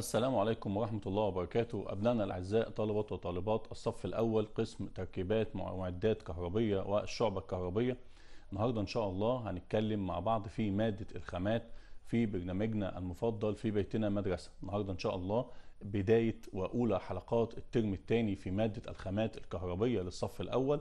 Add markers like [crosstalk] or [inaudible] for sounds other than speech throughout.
السلام عليكم ورحمة الله وبركاته أبنائنا الأعزاء طلبة وطالبات الصف الأول قسم تركيبات معدات كهربية والشعبة الكهربية النهاردة إن شاء الله هنتكلم مع بعض في مادة الخامات في برنامجنا المفضل في بيتنا مدرسة النهاردة إن شاء الله بداية وأولى حلقات الترم الثاني في مادة الخامات الكهربية للصف الأول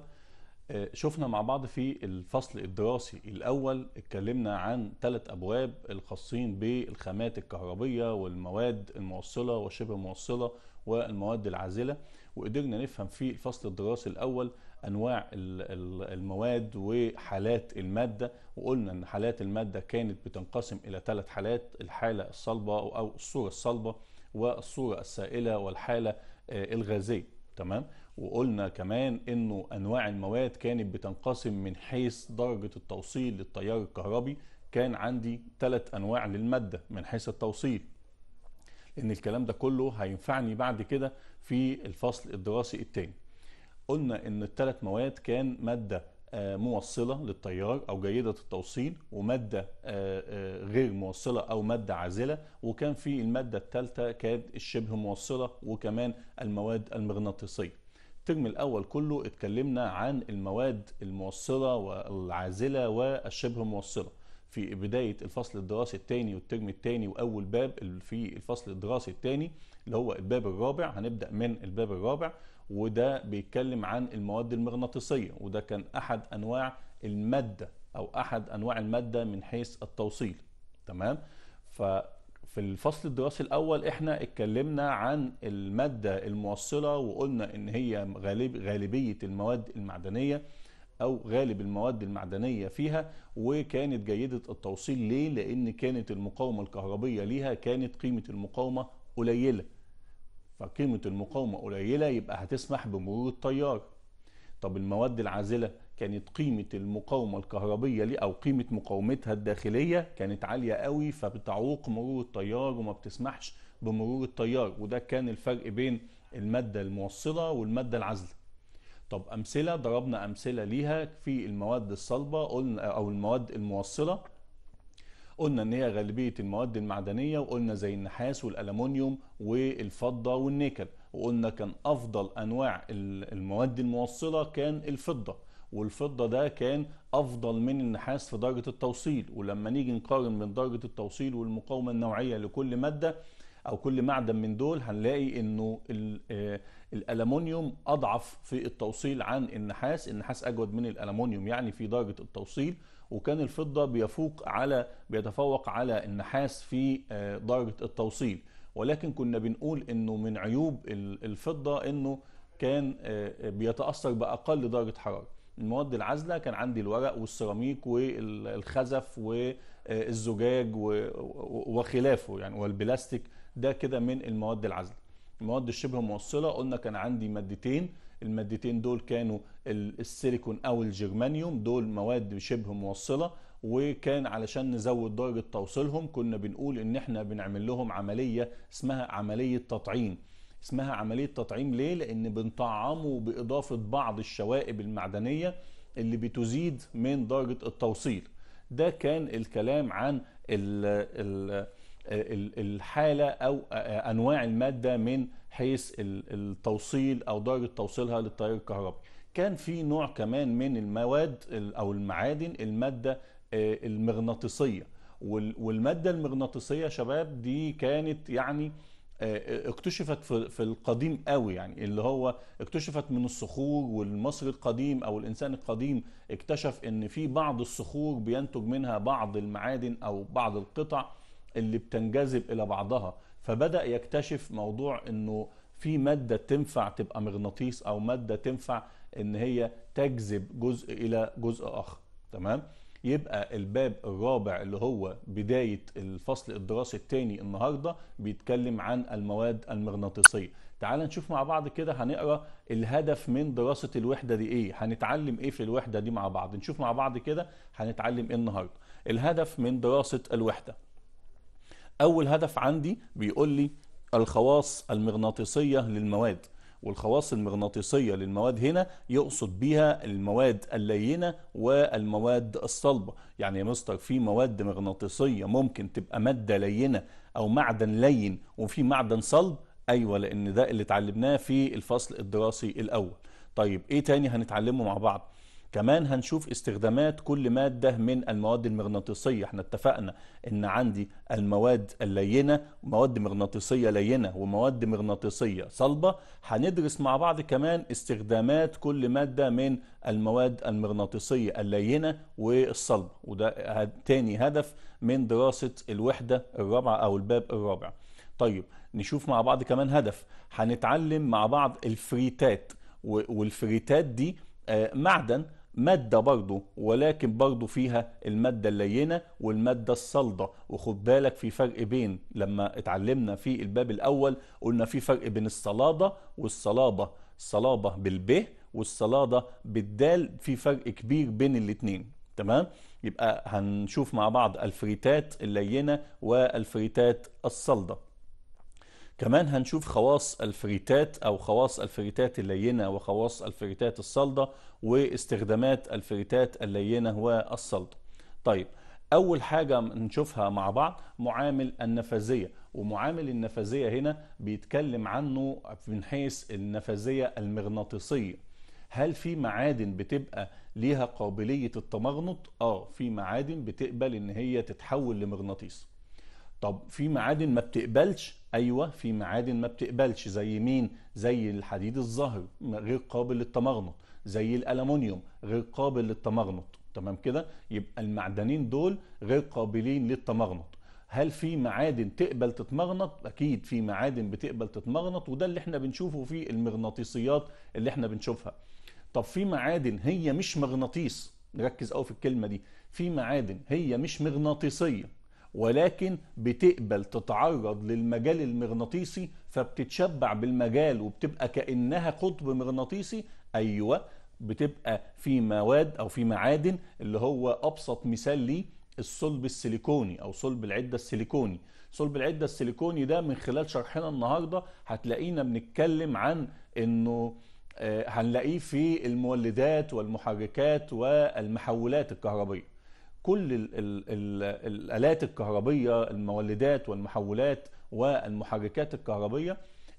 آه، شفنا مع بعض في الفصل الدراسي الأول اتكلمنا عن ثلاث أبواب الخاصين بالخامات الكهربية والمواد الموصلة وشبه موصلة والمواد العازلة وقدرنا نفهم في الفصل الدراسي الأول أنواع المواد وحالات المادة وقلنا أن حالات المادة كانت بتنقسم إلى ثلاث حالات الحالة الصلبة أو الصورة الصلبة والصورة السائلة والحالة آه، الغازية تمام؟ وقلنا كمان انه انواع المواد كانت بتنقسم من حيث درجة التوصيل للتيار الكهربي كان عندي ثلاث انواع للمادة من حيث التوصيل لان الكلام ده كله هينفعني بعد كده في الفصل الدراسي التاني قلنا ان الثلاث مواد كان مادة آه، موصلة للتيار او جيدة التوصيل ومادة آه، آه، غير موصلة او مادة عازلة وكان في المادة الثالثة كانت الشبه موصلة وكمان المواد المغناطيسية الترم الأول كله اتكلمنا عن المواد الموصلة والعازلة والشبه موصلة في بداية الفصل الدراسي الثاني والترم الثاني وأول باب في الفصل الدراسي الثاني اللي هو الباب الرابع هنبدأ من الباب الرابع وده بيتكلم عن المواد المغناطيسية وده كان أحد أنواع المادة أو أحد أنواع المادة من حيث التوصيل تمام؟ ف في الفصل الدراسي الاول احنا اتكلمنا عن الماده الموصله وقلنا ان هي غالب غالبيه المواد المعدنيه او غالب المواد المعدنيه فيها وكانت جيده التوصيل ليه لان كانت المقاومه الكهربيه ليها كانت قيمه المقاومه قليله فقيمه المقاومه قليله يبقى هتسمح بمرور التيار طب المواد العازله كانت قيمة المقاومة الكهربية ليه أو قيمة مقاومتها الداخلية كانت عالية قوي فبتعوق مرور التيار وما بتسمحش بمرور التيار وده كان الفرق بين المادة الموصلة والمادة العازلة طب أمثلة ضربنا أمثلة ليها في المواد الصلبة قلنا أو المواد الموصلة قلنا ان هي غالبيه المواد المعدنيه وقلنا زي النحاس والألمونيوم والفضه والنيكل وقلنا كان افضل انواع المواد الموصله كان الفضه والفضة ده كان أفضل من النحاس في درجة التوصيل ولما نيجي نقارن بين درجة التوصيل والمقاومة النوعية لكل مادة أو كل معدن من دول هنلاقي إنه آه، الألمونيوم أضعف في التوصيل عن النحاس النحاس أجود من الألمونيوم يعني في درجة التوصيل وكان الفضة بيفوق على بيتفوق على النحاس في آه، درجة التوصيل ولكن كنا بنقول انه من عيوب الفضة انه كان آه، بيتأثر بأقل درجة حرارة المواد العازله كان عندي الورق والسيراميك والخزف والزجاج وخلافه يعني والبلاستيك ده كده من المواد العازله المواد الشبه موصله قلنا كان عندي مادتين المادتين دول كانوا السيليكون او الجرمانيوم دول مواد شبه موصله وكان علشان نزود درجه توصيلهم كنا بنقول ان احنا بنعمل لهم عمليه اسمها عمليه تطعيم اسمها عملية تطعيم ليه؟ لأن بنطعمه بإضافة بعض الشوائب المعدنية اللي بتزيد من درجة التوصيل ده كان الكلام عن الـ الـ الحالة أو أنواع المادة من حيث التوصيل أو درجة توصيلها للتيار الكهربي كان في نوع كمان من المواد أو المعادن المادة آه، المغناطيسية والمادة المغناطيسية شباب دي كانت يعني آه، آه، اكتشفت في القديم قوي يعني اللي هو اكتشفت من الصخور والمصري القديم او الانسان القديم اكتشف ان في بعض الصخور بينتج منها بعض المعادن او بعض القطع اللي بتنجذب الى بعضها فبدا يكتشف موضوع انه في ماده تنفع تبقى مغناطيس او ماده تنفع ان هي تجذب جزء الى جزء اخر تمام يبقى الباب الرابع اللي هو بداية الفصل الدراسي الثاني النهاردة بيتكلم عن المواد المغناطيسية تعال نشوف مع بعض كده هنقرا الهدف من دراسة الوحدة دي ايه هنتعلم ايه في الوحدة دي مع بعض نشوف مع بعض كده هنتعلم ايه النهاردة الهدف من دراسة الوحدة اول هدف عندي بيقول لي الخواص المغناطيسية للمواد والخواص المغناطيسية للمواد هنا يقصد بها المواد اللينة والمواد الصلبة يعني يا مستر في مواد مغناطيسية ممكن تبقى مادة لينة أو معدن لين وفي معدن صلب أيوة لأن ده اللي اتعلمناه في الفصل الدراسي الأول طيب إيه تاني هنتعلمه مع بعض؟ كمان هنشوف استخدامات كل مادة من المواد المغناطيسية احنا اتفقنا ان عندي المواد اللينة مواد مغناطيسية لينة ومواد مغناطيسية صلبة هندرس مع بعض كمان استخدامات كل مادة من المواد المغناطيسية اللينة والصلبة وده تاني هدف من دراسة الوحدة الرابعة او الباب الرابع طيب نشوف مع بعض كمان هدف هنتعلم مع بعض الفريتات والفريتات دي آه، معدن مادة برضه ولكن برضه فيها المادة اللينة والمادة الصلدة وخد بالك في فرق بين لما اتعلمنا في الباب الأول قلنا في فرق بين الصلادة والصلابة الصلابة بالب والصلادة بالدال في فرق كبير بين الاتنين تمام يبقى هنشوف مع بعض الفريتات اللينة والفريتات الصلدة كمان هنشوف خواص الفريتات او خواص الفريتات اللينه وخواص الفريتات الصلده واستخدامات الفريتات اللينه والصلده طيب اول حاجه نشوفها مع بعض معامل النفاذيه ومعامل النفاذيه هنا بيتكلم عنه من حيث النفاذيه المغناطيسيه هل في معادن بتبقى ليها قابليه التمغنط اه في معادن بتقبل ان هي تتحول لمغناطيس طب في معادن ما بتقبلش ايوه في معادن ما بتقبلش زي مين زي الحديد الظاهر غير قابل للتمغنط زي الالومنيوم غير قابل للتمغنط تمام كده يبقى المعدنين دول غير قابلين للتمغنط هل في معادن تقبل تتمغنط اكيد في معادن بتقبل تتمغنط وده اللي احنا بنشوفه في المغناطيسيات اللي احنا بنشوفها طب في معادن هي مش مغناطيس نركز قوي في الكلمه دي في معادن هي مش مغناطيسيه ولكن بتقبل تتعرض للمجال المغناطيسي فبتتشبع بالمجال وبتبقى كأنها قطب مغناطيسي أيوة بتبقى في مواد أو في معادن اللي هو أبسط مثال ليه الصلب السيليكوني أو صلب العدة السيليكوني صلب العدة السيليكوني ده من خلال شرحنا النهاردة هتلاقينا بنتكلم عن أنه آه، هنلاقيه في المولدات والمحركات والمحولات الكهربائيه كل الـ الـ الـ الالات الكهربيه المولدات والمحولات والمحركات الكهربيه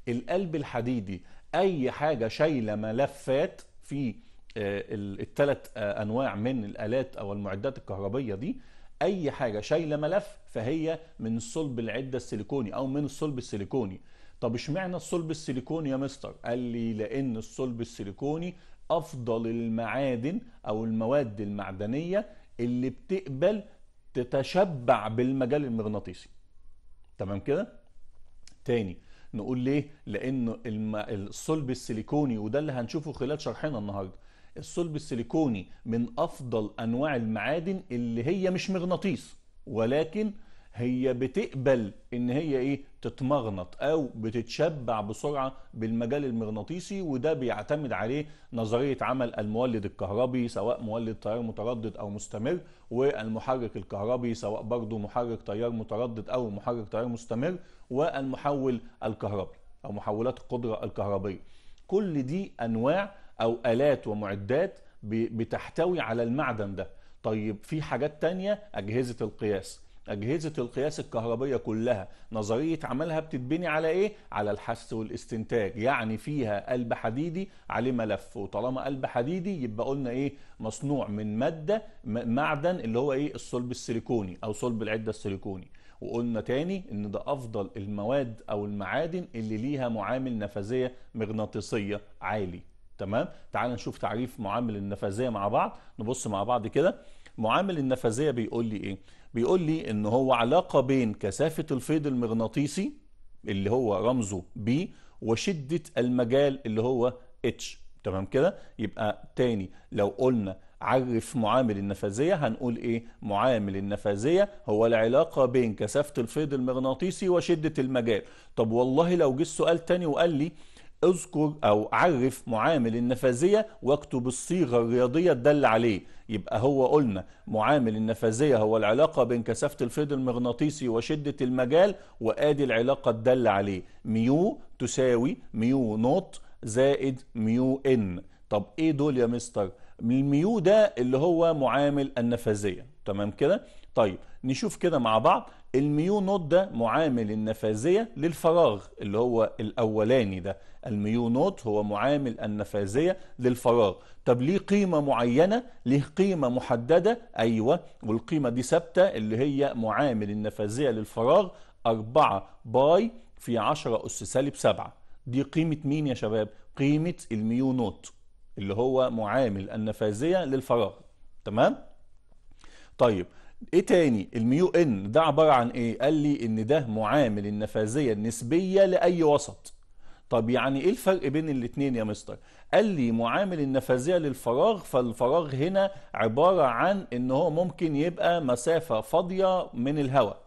القلب الحديدي اي حاجه شايله ملفات في آه، الثلاث آه، انواع من الالات او المعدات الكهربيه دي اي حاجه شايله ملف فهي من صلب العده السيليكوني او من الصلب السيليكوني طب اشمعنى الصلب السيليكوني يا مستر قال لي لان الصلب السيليكوني افضل المعادن او المواد المعدنيه اللي بتقبل تتشبع بالمجال المغناطيسي تمام كده تاني نقول ليه لان الصلب السيليكوني وده اللي هنشوفه خلال شرحنا النهارده الصلب السيليكوني من افضل انواع المعادن اللي هي مش مغناطيس ولكن هي بتقبل ان هي ايه تتمغنط او بتتشبع بسرعه بالمجال المغناطيسي وده بيعتمد عليه نظريه عمل المولد الكهربي سواء مولد تيار متردد او مستمر والمحرك الكهربي سواء برضه محرك تيار متردد او محرك تيار مستمر والمحول الكهربي او محولات القدره الكهربيه كل دي انواع او الات ومعدات بتحتوي على المعدن ده طيب في حاجات تانية أجهزة القياس أجهزة القياس الكهربية كلها نظرية عملها بتتبني على إيه؟ على الحث والاستنتاج يعني فيها قلب حديدي عليه ملف وطالما قلب حديدي يبقى قلنا إيه؟ مصنوع من مادة معدن اللي هو إيه؟ الصلب السيليكوني أو صلب العدة السيليكوني وقلنا تاني ان ده افضل المواد او المعادن اللي ليها معامل نفاذيه مغناطيسيه عالي تمام تعال نشوف تعريف معامل النفاذيه مع بعض نبص مع بعض كده معامل النفاذيه بيقول لي ايه بيقول لي ان هو علاقه بين كثافه الفيض المغناطيسي اللي هو رمزه B وشده المجال اللي هو H تمام كده يبقى تاني لو قلنا عرف معامل النفاذيه هنقول ايه معامل النفاذيه هو العلاقه بين كثافه الفيض المغناطيسي وشده المجال طب والله لو جه السؤال تاني وقال لي اذكر او عرف معامل النفاذيه واكتب الصيغه الرياضيه الدل عليه يبقى هو قلنا معامل النفاذيه هو العلاقه بين كثافه الفيض المغناطيسي وشده المجال وادي العلاقه الدل عليه ميو تساوي ميو نوت زائد ميو ان طب ايه دول يا مستر الميو ده اللي هو معامل النفاذيه تمام كده طيب نشوف كده مع بعض الميو نوت ده معامل النفاذية للفراغ اللي هو الأولاني ده الميو نوت هو معامل النفاذية للفراغ طب ليه قيمة معينة ليه قيمة محددة أيوة والقيمة دي ثابتة اللي هي معامل النفاذية للفراغ 4 باي في 10 أس سالب 7 دي قيمة مين يا شباب قيمة الميو نوت اللي هو معامل النفاذية للفراغ تمام طيب ايه تاني الميو ان ده عباره عن ايه قال لي ان ده معامل النفاذيه النسبيه لاي وسط طب يعني ايه الفرق بين الاثنين يا مستر قال لي معامل النفاذيه للفراغ فالفراغ هنا عباره عن ان هو ممكن يبقى مسافه فاضيه من الهواء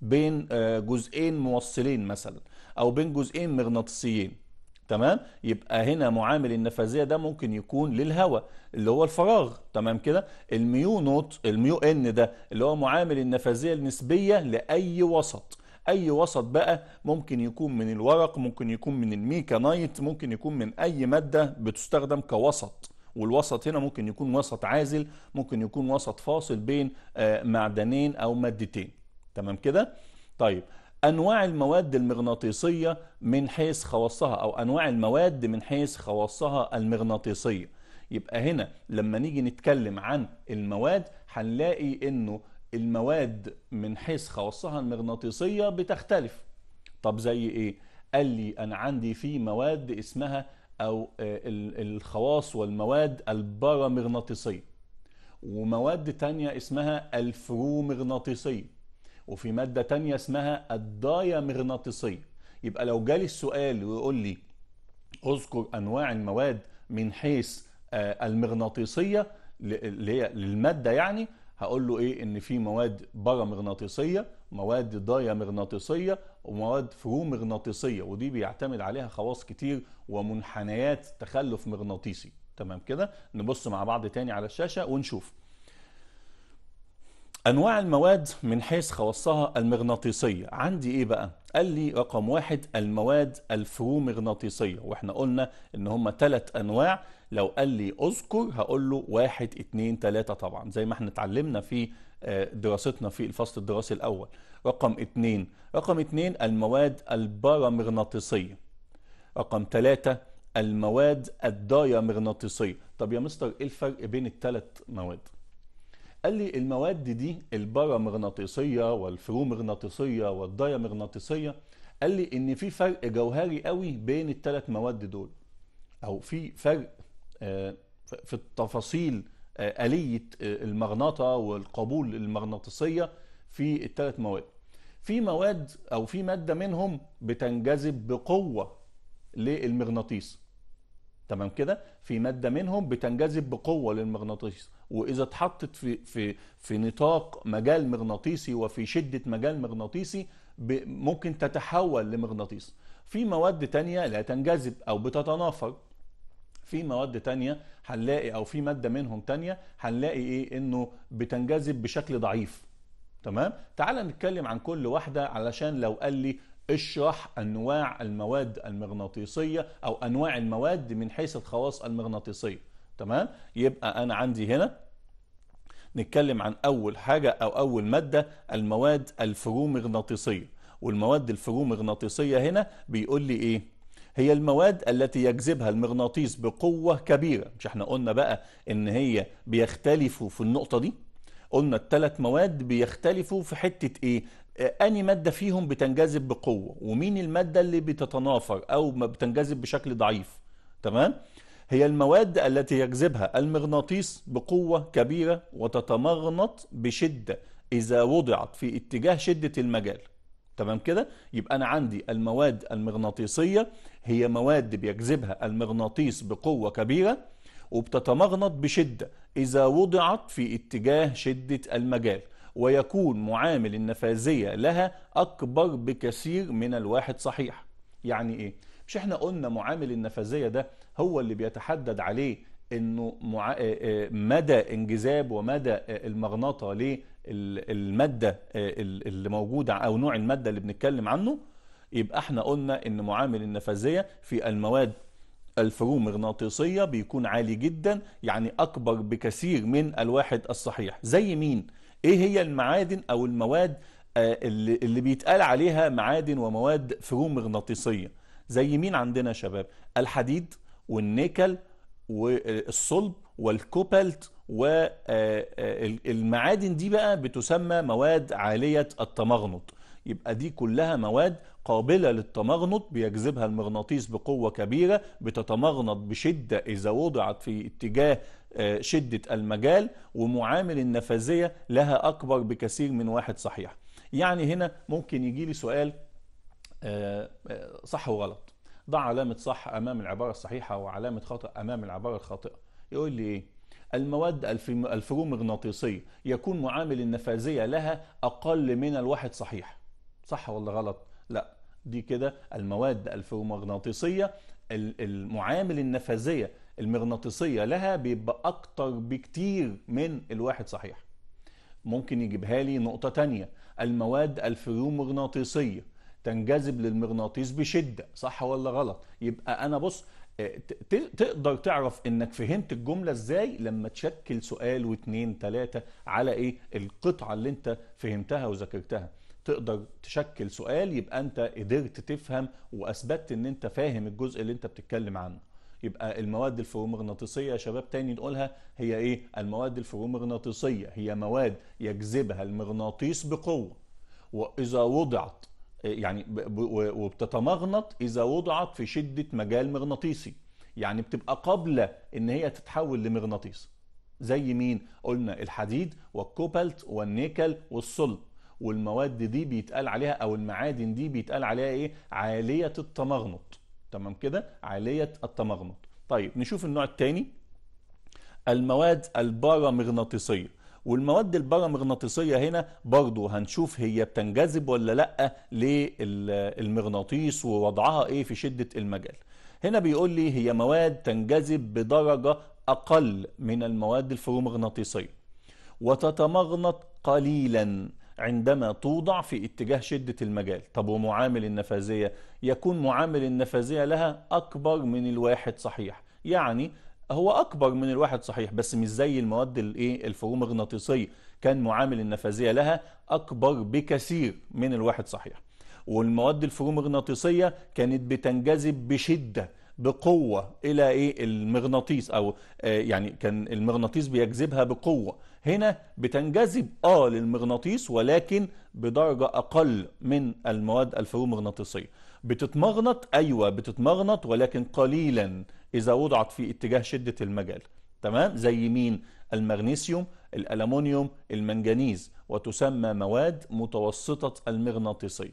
بين آه، جزئين موصلين مثلا او بين جزئين مغناطيسيين تمام يبقى هنا معامل النفاذيه ده ممكن يكون للهواء اللي هو الفراغ تمام كده الميو نوت الميو ان ده اللي هو معامل النفاذيه النسبيه لاي وسط اي وسط بقى ممكن يكون من الورق ممكن يكون من الميكانايت ممكن يكون من اي ماده بتستخدم كوسط والوسط هنا ممكن يكون وسط عازل ممكن يكون وسط فاصل بين آه، معدنين او مادتين تمام كده طيب انواع المواد المغناطيسيه من حيث خواصها او انواع المواد من حيث خواصها المغناطيسيه يبقى هنا لما نيجي نتكلم عن المواد هنلاقي انه المواد من حيث خواصها المغناطيسيه بتختلف طب زي ايه قال لي انا عندي في مواد اسمها او آه، الخواص والمواد البارامغناطيسيه ومواد تانية اسمها الفرومغناطيسيه وفي مادة تانية اسمها مغناطيسيه يبقى لو جالي السؤال ويقول لي اذكر انواع المواد من حيث آه، المغناطيسية اللي هي للمادة يعني هقول له ايه ان في مواد بارامغناطيسية مواد مغناطيسيه ومواد فرومغناطيسية ودي بيعتمد عليها خواص كتير ومنحنيات تخلف مغناطيسي تمام كده نبص مع بعض تاني على الشاشة ونشوف انواع المواد من حيث خواصها المغناطيسيه عندي ايه بقى قال لي رقم واحد المواد الفرومغناطيسيه واحنا قلنا ان هم ثلاث انواع لو قال لي اذكر هقول له واحد اتنين تلاتة طبعا زي ما احنا اتعلمنا في آه، دراستنا في الفصل الدراسي الاول رقم اتنين رقم اتنين المواد البارامغناطيسيه رقم تلاتة المواد الدايامغناطيسيه طب يا مستر ايه الفرق بين الثلاث مواد قال لي المواد دي البرامغناطيسيه والفرومغناطيسيه والدايامغناطيسيه قال لي ان في فرق جوهري قوي بين الثلاث مواد دول او في فرق آه، في التفاصيل آه، آلية آه، المغناطة والقبول المغناطيسية في الثلاث مواد في مواد أو في مادة منهم بتنجذب بقوة للمغناطيس تمام كده في ماده منهم بتنجذب بقوه للمغناطيس واذا اتحطت في في في نطاق مجال مغناطيسي وفي شده مجال مغناطيسي ممكن تتحول لمغناطيس في مواد تانية لا تنجذب او بتتنافر في مواد تانية هنلاقي او في ماده منهم تانية هنلاقي ايه انه بتنجذب بشكل ضعيف تمام تعال نتكلم عن كل واحده علشان لو قال لي اشرح انواع المواد المغناطيسيه او انواع المواد من حيث الخواص المغناطيسيه تمام يبقى انا عندي هنا نتكلم عن اول حاجه او اول ماده المواد الفرومغناطيسيه والمواد الفرومغناطيسيه هنا بيقول لي ايه هي المواد التي يجذبها المغناطيس بقوة كبيرة مش احنا قلنا بقى ان هي بيختلفوا في النقطة دي قلنا الثلاث مواد بيختلفوا في حتة ايه أني مادة فيهم بتنجذب بقوة ومين المادة اللي بتتنافر أو ما بتنجذب بشكل ضعيف تمام؟ هي المواد التي يجذبها المغناطيس بقوة كبيرة وتتمغنط بشدة إذا وضعت في اتجاه شدة المجال تمام كده يبقى أنا عندي المواد المغناطيسية هي مواد بيجذبها المغناطيس بقوة كبيرة وبتتمغنط بشدة إذا وضعت في اتجاه شدة المجال ويكون معامل النفاذية لها أكبر بكثير من الواحد صحيح يعني إيه؟ مش إحنا قلنا معامل النفاذية ده هو اللي بيتحدد عليه انه مع... آه، آه، مدى انجذاب ومدى آه، المغناطه للماده اللي موجوده او نوع الماده اللي بنتكلم عنه يبقى احنا قلنا ان معامل النفاذيه في المواد الفرومغناطيسيه بيكون عالي جدا يعني اكبر بكثير من الواحد الصحيح زي مين ايه هي المعادن او المواد آه، اللي, اللي بيتقال عليها معادن ومواد فروم مغناطيسية زي مين عندنا يا شباب الحديد والنيكل والصلب والكوبلت والمعادن آه، آه، دي بقى بتسمى مواد عالية التمغنط يبقى دي كلها مواد قابلة للتمغنط بيجذبها المغناطيس بقوة كبيرة بتتمغنط بشدة إذا وضعت في اتجاه آه، شدة المجال ومعامل النفاذية لها أكبر بكثير من واحد صحيح يعني هنا ممكن يجي لي سؤال آه، آه، صح وغلط ضع علامة صح أمام العبارة الصحيحة وعلامة خطأ أمام العبارة الخاطئة يقول لي إيه؟ المواد الفرومغناطيسية يكون معامل النفاذية لها أقل من الواحد صحيح صح ولا غلط؟ لا دي كده المواد الفيرومغناطيسية المعامل النفاذية المغناطيسية لها بيبقى أكتر بكتير من الواحد صحيح ممكن يجيبها لي نقطة تانية المواد الفيرومغناطيسية تنجذب للمغناطيس بشدة صح ولا غلط يبقى أنا بص آه، تقدر تعرف انك فهمت الجملة ازاي لما تشكل سؤال واتنين تلاتة على ايه القطعة اللي انت فهمتها وذاكرتها تقدر تشكل سؤال يبقى انت قدرت تفهم واثبتت ان انت فاهم الجزء اللي انت بتتكلم عنه يبقى المواد الفرومغناطيسيه يا شباب تاني نقولها هي ايه المواد الفرومغناطيسيه هي مواد يجذبها المغناطيس بقوه واذا وضعت يعني وبتتمغنط اذا وضعت في شده مجال مغناطيسي يعني بتبقى قابله ان هي تتحول لمغناطيس زي مين قلنا الحديد والكوبالت والنيكل والصلب والمواد دي بيتقال عليها او المعادن دي بيتقال عليها ايه عاليه التمغنط تمام كده عاليه التمغنط طيب نشوف النوع الثاني المواد البارامغناطيسيه والمواد البارامغناطيسيه هنا برضو هنشوف هي بتنجذب ولا لا للمغناطيس ووضعها ايه في شده المجال هنا بيقول لي هي مواد تنجذب بدرجه اقل من المواد الفرومغناطيسيه وتتمغنط قليلا عندما توضع في اتجاه شدة المجال طب ومعامل النفاذية يكون معامل النفاذية لها أكبر من الواحد صحيح يعني هو أكبر من الواحد صحيح بس مش زي المواد الايه الفرومغناطيسية كان معامل النفاذية لها أكبر بكثير من الواحد صحيح والمواد الفرومغناطيسية كانت بتنجذب بشدة بقوة إلى إيه المغناطيس أو آه، يعني كان المغناطيس بيجذبها بقوة هنا بتنجذب اه للمغناطيس ولكن بدرجة أقل من المواد الفيرومغناطيسية بتتمغنط أيوة بتتمغنط ولكن قليلا إذا وضعت في اتجاه شدة المجال تمام زي مين المغنيسيوم الالومنيوم المنجنيز وتسمى مواد متوسطة المغناطيسية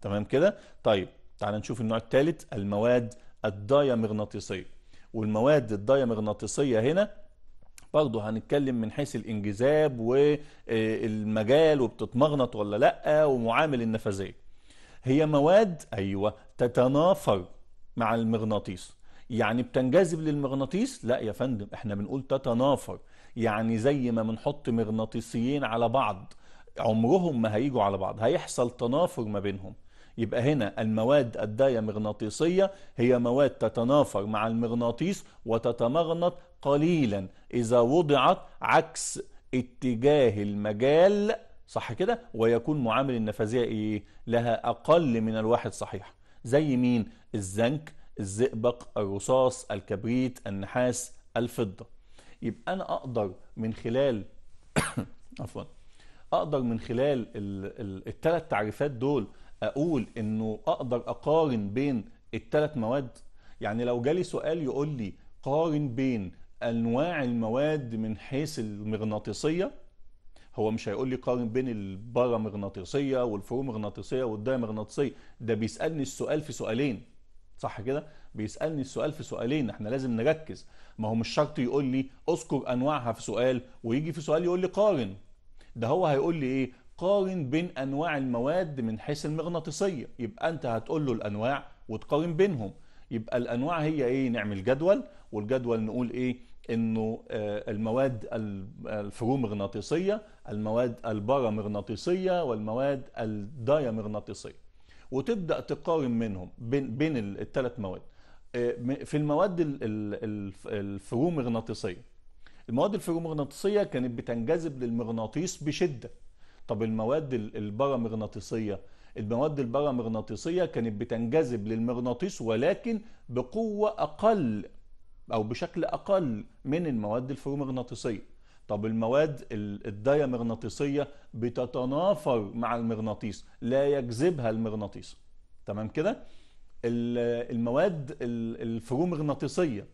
تمام كده طيب تعال نشوف النوع الثالث المواد الدايمغناطيسية والمواد الدايمغناطيسية هنا برضه هنتكلم من حيث الانجذاب والمجال وبتتمغنط ولا لا ومعامل النفاذيه هي مواد ايوه تتنافر مع المغناطيس يعني بتنجذب للمغناطيس لا يا فندم احنا بنقول تتنافر يعني زي ما بنحط مغناطيسيين على بعض عمرهم ما هيجوا على بعض هيحصل تنافر ما بينهم يبقى هنا المواد الدايمغناطيسية هي مواد تتنافر مع المغناطيس وتتمغنط قليلا إذا وضعت عكس اتجاه المجال صح كده ويكون معامل النفاذية إيه؟ لها أقل من الواحد صحيح زي مين الزنك الزئبق الرصاص الكبريت النحاس الفضة يبقى أنا أقدر من خلال [coughs] عفوا أقدر من خلال الثلاث تعريفات دول اقول انه اقدر اقارن بين الثلاث مواد يعني لو جالي سؤال يقول لي قارن بين انواع المواد من حيث المغناطيسيه هو مش هيقول لي قارن بين البارامغناطيسيه والفرومغناطيسيه مغناطيسيه ده بيسالني السؤال في سؤالين صح كده بيسالني السؤال في سؤالين احنا لازم نركز ما هو مش شرط يقول لي اذكر انواعها في سؤال ويجي في سؤال يقول لي قارن ده هو هيقول لي ايه تقارن بين انواع المواد من حيث المغناطيسيه يبقى انت هتقول له الانواع وتقارن بينهم يبقى الانواع هي ايه نعمل جدول والجدول نقول ايه انه آه، المواد الفرومغناطيسيه المواد البارامغناطيسيه والمواد الدايامغناطيسيه وتبدا تقارن منهم بين بين الثلاث مواد آه، في المواد الفرومغناطيسيه المواد الفرومغناطيسيه كانت بتنجذب للمغناطيس بشده طب المواد البارامغناطيسية المواد البارامغناطيسية كانت بتنجذب للمغناطيس ولكن بقوة أقل أو بشكل أقل من المواد الفرومغناطيسية طب المواد الدايامغناطيسية بتتنافر مع المغناطيس لا يجذبها المغناطيس تمام كده المواد الفرومغناطيسية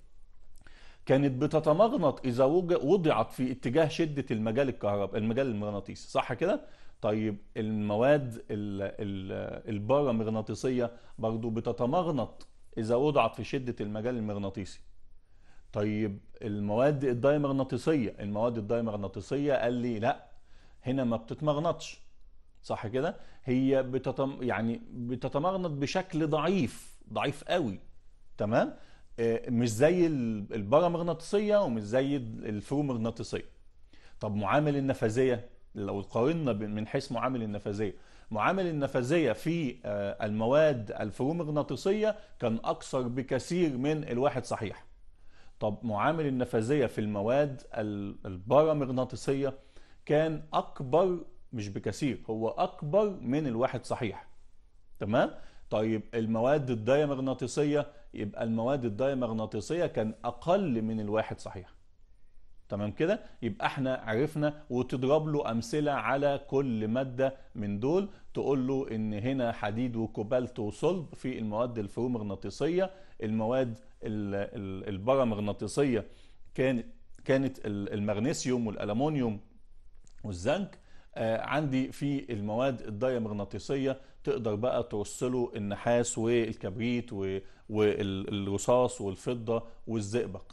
كانت بتتمغنط اذا وضعت في اتجاه شده المجال الكهرباء المجال المغناطيسي صح كده طيب المواد البارامغناطيسيه برضو بتتمغنط اذا وضعت في شده المجال المغناطيسي طيب المواد الدايمغناطيسيه المواد الدايمغناطيسيه قال لي لا هنا ما بتتمغنطش صح كده هي بتتم يعني بتتمغنط بشكل ضعيف ضعيف قوي تمام آه، مش زي البارامغناطيسيه ومش زي الفرومغناطيسيه طب معامل النفاذية لو قارنا من حيث معامل النفاذية معامل النفاذية في آه، المواد الفرومغناطيسية كان أكثر بكثير من الواحد صحيح طب معامل النفاذية في المواد البارامغناطيسية كان أكبر مش بكثير هو أكبر من الواحد صحيح تمام طيب المواد الدايمغناطيسية يبقى المواد الدايمغناطيسية كان أقل من الواحد صحيح تمام كده يبقى احنا عرفنا وتضرب له امثله على كل ماده من دول تقول له ان هنا حديد وكوبالت وصلب في المواد الفرومغناطيسيه المواد البرامغناطيسيه كانت كانت المغنيسيوم والألمونيوم والزنك آه، عندي في المواد الدايمغناطيسيه تقدر بقى توصله النحاس والكبريت والرصاص والفضه والزئبق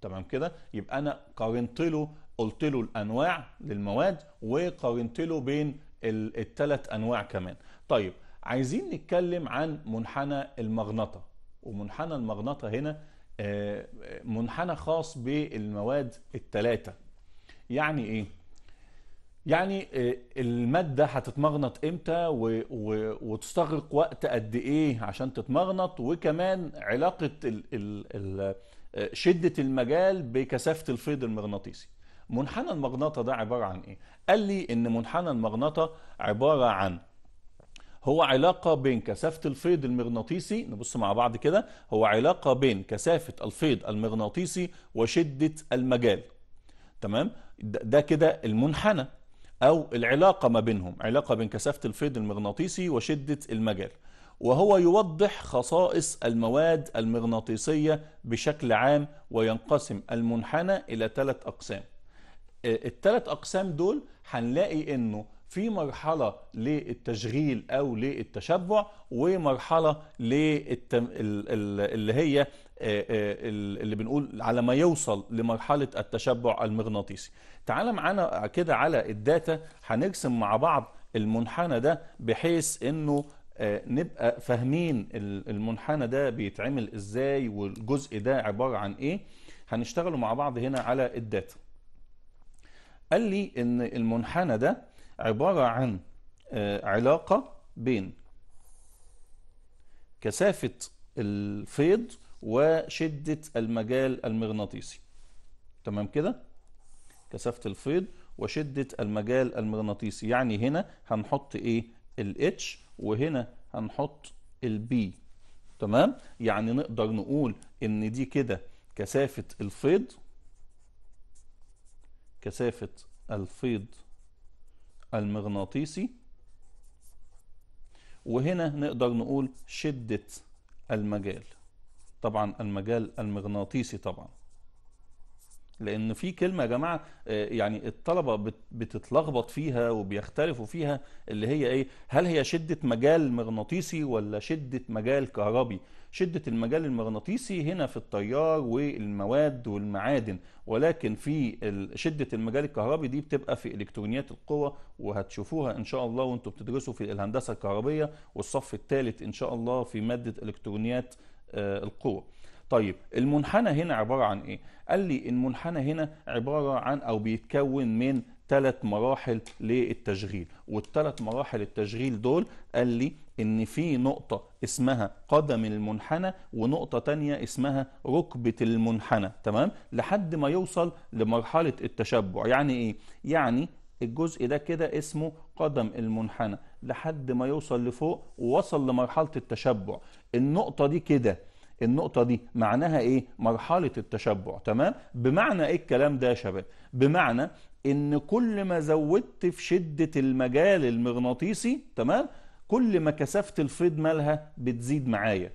تمام كده يبقى انا قارنت له قلت له الانواع للمواد وقارنت له بين الثلاث انواع كمان طيب عايزين نتكلم عن منحنى المغنطه ومنحنى المغنطه هنا آه، منحنى خاص بالمواد الثلاثه يعني ايه يعني آه، المادة هتتمغنط امتى و... و... وتستغرق وقت قد ايه عشان تتمغنط وكمان علاقة ال... ال... ال... آه، شدة المجال بكثافة الفيض المغناطيسي منحنى المغناطة ده عبارة عن ايه؟ قال لي ان منحنى المغناطة عبارة عن هو علاقة بين كثافة الفيض المغناطيسي نبص مع بعض كده هو علاقة بين كثافة الفيض المغناطيسي وشدة المجال تمام ده كده المنحنى أو العلاقة ما بينهم علاقة بين كثافة الفيض المغناطيسي وشدة المجال وهو يوضح خصائص المواد المغناطيسية بشكل عام وينقسم المنحنى إلى ثلاث أقسام آه، الثلاث أقسام دول هنلاقي أنه في مرحلة للتشغيل أو للتشبع ومرحلة للتم... اللي هي آه، آه، اللي بنقول على ما يوصل لمرحله التشبع المغناطيسي تعال معانا كده على الداتا هنرسم مع بعض المنحنى ده بحيث انه آه، نبقى فاهمين المنحنى ده بيتعمل ازاي والجزء ده عباره عن ايه هنشتغلوا مع بعض هنا على الداتا قال لي ان المنحنى ده عباره عن علاقه بين كثافه الفيض وشدة المجال المغناطيسي تمام كده كثافة الفيض وشدة المجال المغناطيسي يعني هنا هنحط ايه الاتش وهنا هنحط البي تمام يعني نقدر نقول ان دي كده كثافة الفيض كثافة الفيض المغناطيسي وهنا نقدر نقول شدة المجال طبعا المجال المغناطيسي طبعا لان في كلمه يا جماعه آه، يعني الطلبه بتتلخبط فيها وبيختلفوا فيها اللي هي ايه هل هي شده مجال مغناطيسي ولا شده مجال كهربي شده المجال المغناطيسي هنا في التيار والمواد والمعادن ولكن في شده المجال الكهربي دي بتبقى في الكترونيات القوى وهتشوفوها ان شاء الله وانتم بتدرسوا في الهندسه الكهربيه والصف الثالث ان شاء الله في ماده الكترونيات آه، القوة طيب المنحنى هنا عبارة عن ايه قال لي المنحنى هنا عبارة عن او بيتكون من ثلاث مراحل للتشغيل والثلاث مراحل التشغيل دول قال لي ان في نقطة اسمها قدم المنحنى ونقطة تانية اسمها ركبة المنحنى تمام لحد ما يوصل لمرحلة التشبع يعني ايه يعني الجزء ده كده اسمه قدم المنحنى لحد ما يوصل لفوق ووصل لمرحله التشبع النقطه دي كده النقطه دي معناها ايه مرحله التشبع تمام بمعنى ايه الكلام ده يا شباب بمعنى ان كل ما زودت في شده المجال المغناطيسي تمام كل ما كثافه الفيض مالها بتزيد معايا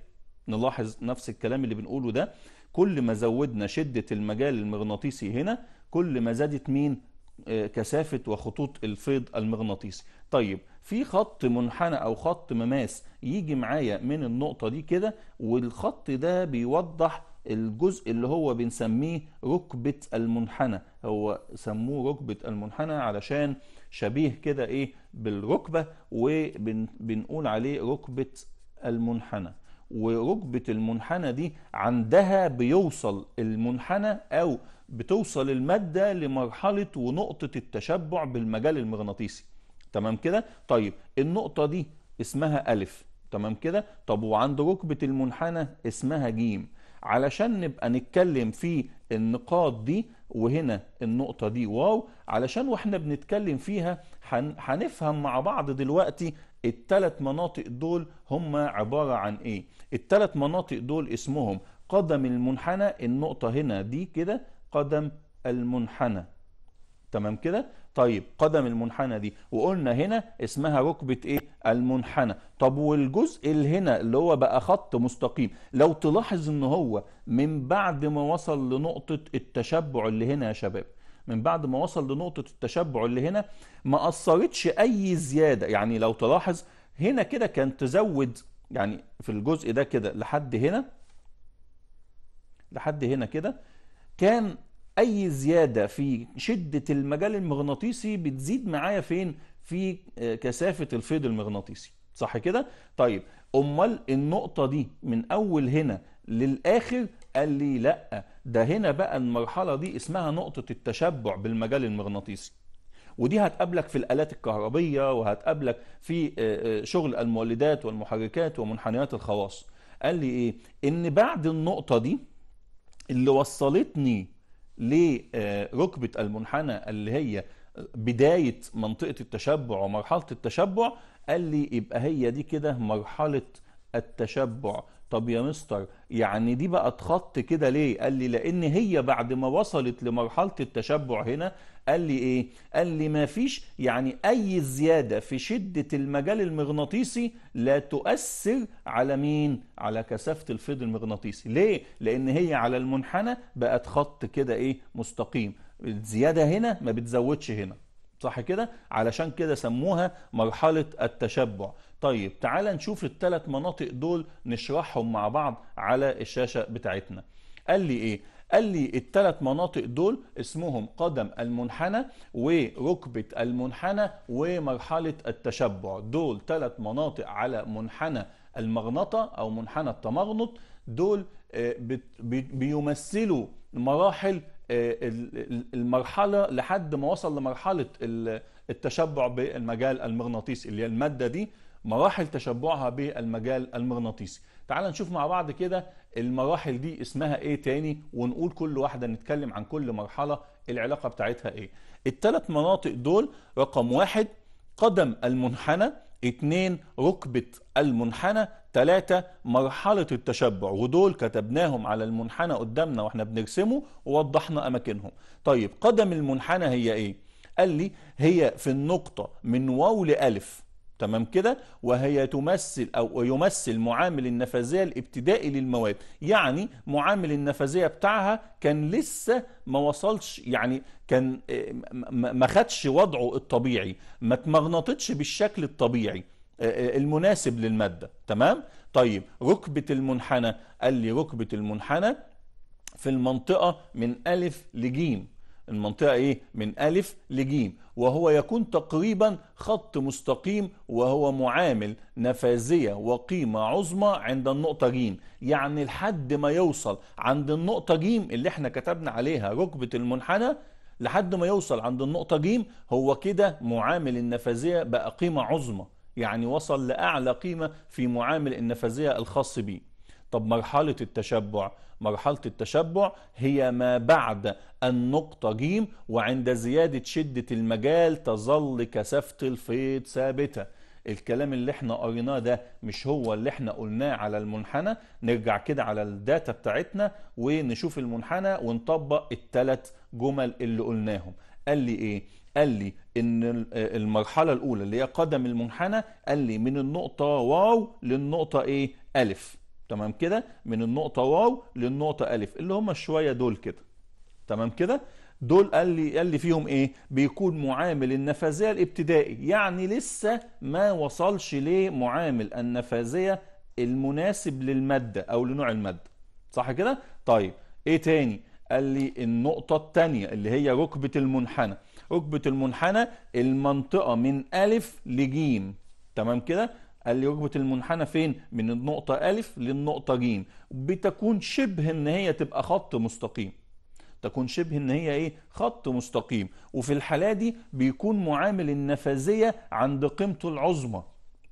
نلاحظ نفس الكلام اللي بنقوله ده كل ما زودنا شده المجال المغناطيسي هنا كل ما زادت مين كثافة وخطوط الفيض المغناطيسي طيب في خط منحنى او خط مماس يجي معايا من النقطة دي كده والخط ده بيوضح الجزء اللي هو بنسميه ركبة المنحنى هو سموه ركبة المنحنى علشان شبيه كده ايه بالركبة وبنقول عليه ركبة المنحنى وركبة المنحنى دي عندها بيوصل المنحنى او بتوصل المادة لمرحلة ونقطة التشبع بالمجال المغناطيسي تمام كده طيب النقطة دي اسمها ألف تمام كده طب وعند ركبة المنحنى اسمها جيم علشان نبقى نتكلم في النقاط دي وهنا النقطة دي واو علشان واحنا بنتكلم فيها هنفهم مع بعض دلوقتي التلات مناطق دول هم عبارة عن ايه التلات مناطق دول اسمهم قدم المنحنى النقطة هنا دي كده قدم المنحنى تمام كده طيب قدم المنحنى دي وقلنا هنا اسمها ركبة ايه المنحنى طب والجزء اللي هنا اللي هو بقى خط مستقيم لو تلاحظ ان هو من بعد ما وصل لنقطة التشبع اللي هنا يا شباب من بعد ما وصل لنقطة التشبع اللي هنا ما أثرتش أي زيادة يعني لو تلاحظ هنا كده كان تزود يعني في الجزء ده كده لحد هنا لحد هنا كده كان اي زياده في شده المجال المغناطيسي بتزيد معايا فين في آه، كثافه الفيض المغناطيسي صح كده طيب امال النقطه دي من اول هنا للاخر قال لي لا ده هنا بقى المرحله دي اسمها نقطه التشبع بالمجال المغناطيسي ودي هتقابلك في الآلات الكهربية وهتقابلك في آه، آه، شغل المولدات والمحركات ومنحنيات الخواص قال لي إيه إن بعد النقطة دي اللي وصلتني لركبة آه، المنحنى اللي هي بداية منطقة التشبع ومرحلة التشبع قال لي يبقى هي دي كده مرحلة التشبع طب يا مستر يعني دي بقت خط كده ليه قال لي لان هي بعد ما وصلت لمرحله التشبع هنا قال لي ايه قال لي ما فيش يعني اي زياده في شده المجال المغناطيسي لا تؤثر على مين على كثافه الفيض المغناطيسي ليه لان هي على المنحنى بقت خط كده ايه مستقيم الزياده هنا ما بتزودش هنا صح كده علشان كده سموها مرحله التشبع طيب تعال نشوف الثلاث مناطق دول نشرحهم مع بعض على الشاشة بتاعتنا قال لي ايه قال لي الثلاث مناطق دول اسمهم قدم المنحنى وركبة المنحنى ومرحلة التشبع دول ثلاث مناطق على منحنى المغنطة أو منحنى التمغنط دول آه، بيمثلوا مراحل آه، المرحلة لحد ما وصل لمرحلة التشبع بالمجال المغناطيسي اللي هي المادة دي مراحل تشبعها بالمجال المغناطيسي تعال نشوف مع بعض كده المراحل دي اسمها ايه تاني ونقول كل واحدة نتكلم عن كل مرحلة العلاقة بتاعتها ايه الثلاث مناطق دول رقم واحد قدم المنحنى اتنين ركبة المنحنى تلاتة مرحلة التشبع ودول كتبناهم على المنحنى قدامنا واحنا بنرسمه ووضحنا اماكنهم طيب قدم المنحنى هي ايه قال لي هي في النقطة من واو لألف تمام كده وهي تمثل او يمثل معامل النفاذيه الابتدائي للمواد يعني معامل النفاذيه بتاعها كان لسه ما وصلش يعني كان آه، ما خدش وضعه الطبيعي ما اتمغنطتش بالشكل الطبيعي آه، آه، المناسب للماده تمام طيب ركبه المنحنى قال لي ركبه المنحنى في المنطقه من الف لجيم المنطقة إيه من ألف لجيم وهو يكون تقريبا خط مستقيم وهو معامل نفاذية وقيمة عظمى عند النقطة جيم يعني لحد ما يوصل عند النقطة جيم اللي احنا كتبنا عليها ركبة المنحنى لحد ما يوصل عند النقطة جيم هو كده معامل النفاذية بقى قيمة عظمى يعني وصل لأعلى قيمة في معامل النفاذية الخاص بيه طب مرحلة التشبع مرحلة التشبع هي ما بعد النقطة جيم وعند زيادة شدة المجال تظل كثافة الفيض ثابتة الكلام اللي احنا قريناه ده مش هو اللي احنا قلناه على المنحنى نرجع كده على الداتا بتاعتنا ونشوف المنحنى ونطبق الثلاث جمل اللي قلناهم قال لي ايه قال لي ان المرحلة الاولى اللي هي قدم المنحنى قال لي من النقطة واو للنقطة ايه الف تمام كده من النقطة واو للنقطة ألف اللي هم الشوية دول كده تمام كده دول قال لي قال لي فيهم ايه بيكون معامل النفاذيه الابتدائي يعني لسه ما وصلش ليه معامل النفاذيه المناسب للماده او لنوع الماده صح كده طيب ايه تاني قال لي النقطه الثانيه اللي هي ركبه المنحنى ركبه المنحنى المنطقه من الف لجيم تمام كده اللي ركبة المنحنى فين من النقطة ألف للنقطة ج بتكون شبه إن هي تبقى خط مستقيم تكون شبه إن هي إيه خط مستقيم وفي الحالة دي بيكون معامل النفاذية عند قيمته العظمى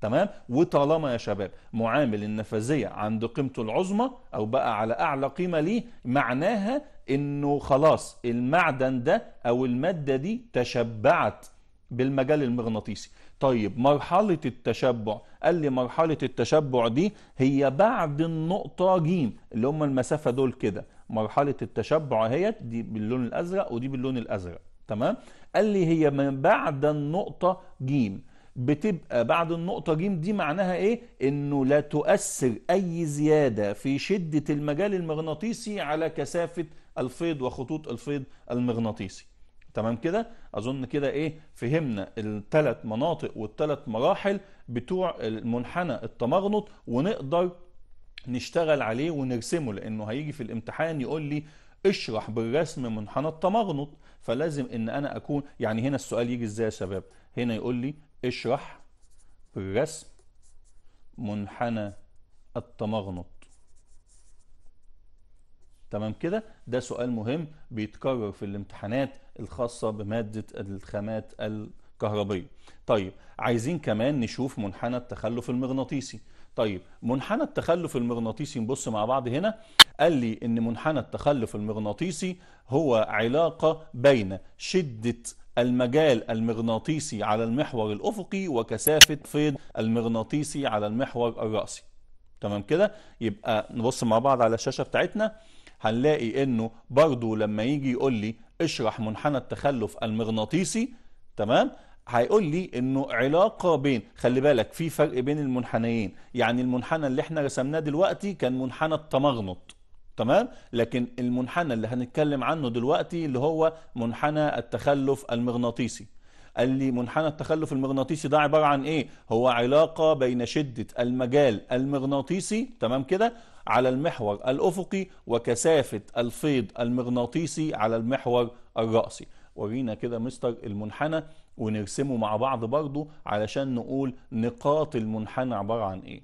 تمام وطالما يا شباب معامل النفاذية عند قيمته العظمى أو بقى على أعلى قيمة ليه معناها إنه خلاص المعدن ده أو المادة دي تشبعت بالمجال المغناطيسي طيب مرحلة التشبع قال لي مرحلة التشبع دي هي بعد النقطة ج اللي هم المسافة دول كده مرحلة التشبع اهيت دي باللون الأزرق ودي باللون الأزرق تمام قال لي هي من بعد النقطة ج بتبقى بعد النقطة ج دي معناها ايه انه لا تؤثر اي زيادة في شدة المجال المغناطيسي على كثافة الفيض وخطوط الفيض المغناطيسي تمام كده اظن كده ايه فهمنا الثلاث مناطق والثلاث مراحل بتوع المنحنى التمغنط ونقدر نشتغل عليه ونرسمه لانه هيجي في الامتحان يقول لي اشرح بالرسم منحنى التمغنط فلازم ان انا اكون يعني هنا السؤال يجي ازاي يا شباب هنا يقول لي اشرح بالرسم منحنى التمغنط تمام كده ده سؤال مهم بيتكرر في الامتحانات الخاصة بمادة الخامات الكهربية طيب عايزين كمان نشوف منحنى التخلف المغناطيسي طيب منحنى التخلف المغناطيسي نبص مع بعض هنا قال لي ان منحنى التخلف المغناطيسي هو علاقة بين شدة المجال المغناطيسي على المحور الأفقي وكثافة فيض المغناطيسي على المحور الرأسي تمام كده يبقى نبص مع بعض على الشاشة بتاعتنا هنلاقي انه برضو لما يجي يقول لي اشرح منحنى التخلف المغناطيسي تمام هيقول لي انه علاقه بين خلي بالك في فرق بين المنحنيين يعني المنحنى اللي احنا رسمناه دلوقتي كان منحنى التمغنط تمام لكن المنحنى اللي هنتكلم عنه دلوقتي اللي هو منحنى التخلف المغناطيسي قال لي منحنى التخلف المغناطيسي ده عبارة عن ايه هو علاقة بين شدة المجال المغناطيسي تمام كده على المحور الأفقي وكثافة الفيض المغناطيسي على المحور الرأسي ورينا كده مستر المنحنى ونرسمه مع بعض برضه علشان نقول نقاط المنحنى عبارة عن ايه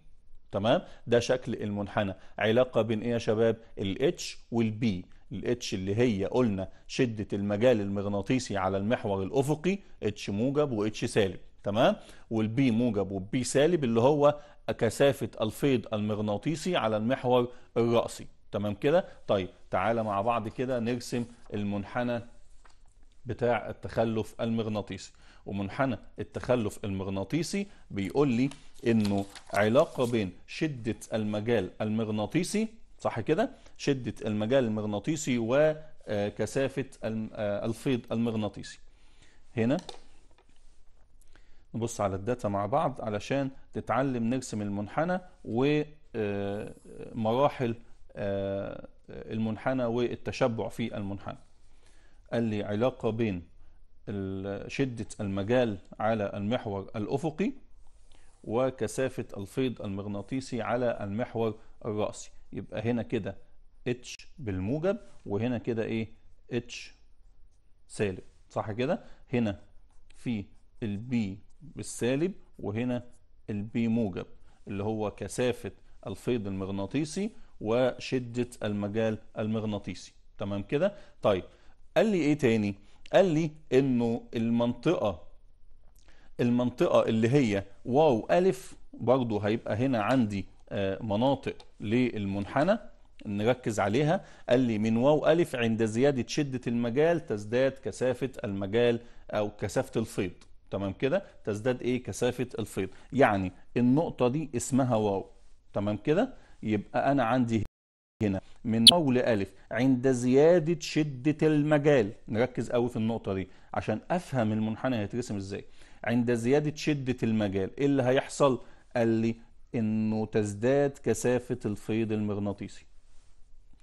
تمام ده شكل المنحنى علاقة بين ايه يا شباب الاتش والبي الاتش اللي هي قلنا شدة المجال المغناطيسي على المحور الأفقي اتش موجب واتش سالب تمام والبي موجب والبي سالب اللي هو كثافة الفيض المغناطيسي على المحور الرأسي تمام كده طيب تعالى مع بعض كده نرسم المنحنى بتاع التخلف المغناطيسي ومنحنى التخلف المغناطيسي بيقول لي انه علاقة بين شدة المجال المغناطيسي صح كده شدة المجال المغناطيسي وكثافة آه، الفيض المغناطيسي هنا نبص على الداتا مع بعض علشان تتعلم نرسم المنحنى ومراحل آه، آه، المنحنى والتشبع في المنحنى قال لي علاقة بين شدة المجال على المحور الأفقي وكثافة الفيض المغناطيسي على المحور الرأسي يبقى هنا كده اتش بالموجب وهنا كده ايه اتش سالب صح كده هنا في البي بالسالب وهنا البي موجب اللي هو كثافة الفيض المغناطيسي وشدة المجال المغناطيسي تمام كده طيب قال لي ايه تاني قال لي انه المنطقة المنطقة اللي هي واو ألف برضو هيبقى هنا عندي آه، مناطق للمنحنى نركز عليها قال لي من واو ألف عند زيادة شدة المجال تزداد كثافة المجال أو كثافة الفيض تمام كده تزداد إيه كثافة الفيض يعني النقطة دي اسمها واو تمام كده يبقى أنا عندي هنا من واو لألف عند زيادة شدة المجال نركز قوي في النقطة دي عشان أفهم المنحنى هيترسم إزاي عند زيادة شدة المجال إيه اللي هيحصل؟ قال لي انه تزداد كثافه الفيض المغناطيسي